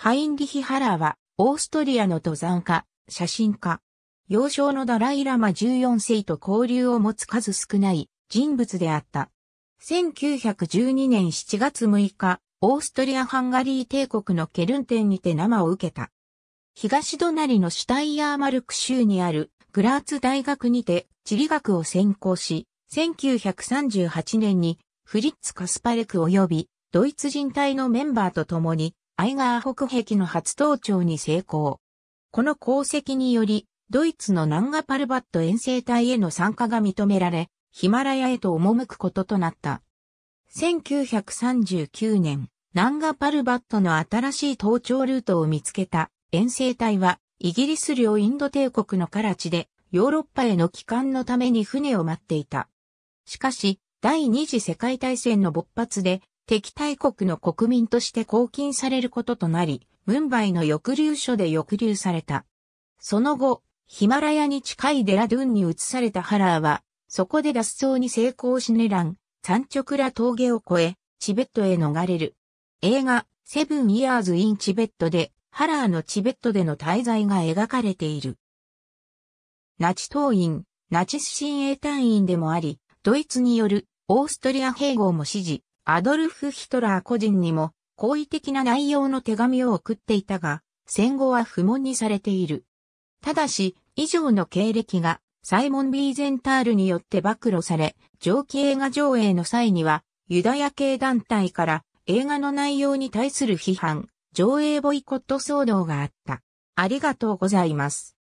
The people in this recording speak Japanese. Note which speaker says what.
Speaker 1: ハインリヒ・ハラーは、オーストリアの登山家、写真家。幼少のダライラマ14世と交流を持つ数少ない人物であった。1912年7月6日、オーストリア・ハンガリー帝国のケルン店にて生を受けた。東隣のシュタイヤーマルク州にあるグラーツ大学にて地理学を専攻し、1938年にフリッツ・カスパレク及びドイツ人隊のメンバーと共にアイガー北壁の初登頂に成功。この功績により、ドイツの南ガパルバット遠征隊への参加が認められ、ヒマラヤへと赴くこととなった。1939年、南ガパルバットの新しい登頂ルートを見つけた遠征隊は、イギリス領インド帝国のカラチで、ヨーロッパへの帰還のために船を待っていた。しかし、第二次世界大戦の勃発で、敵対国の国民として拘禁されることとなり、ムンバイの抑留所で抑留された。その後、ヒマラヤに近いデラドゥンに移されたハラーは、そこで脱走に成功しネラン、山直ら峠を越え、チベットへ逃れる。映画、セブン・イヤーズ・イン・チベットで、ハラーのチベットでの滞在が描かれている。ナチ党員、ナチス親衛隊員でもあり、ドイツによるオーストリア併合も支持、アドルフ・ヒトラー個人にも好意的な内容の手紙を送っていたが、戦後は不問にされている。ただし、以上の経歴がサイモン・ビーゼンタールによって暴露され、上記映画上映の際には、ユダヤ系団体から映画の内容に対する批判、上映ボイコット騒動があった。ありがとうございます。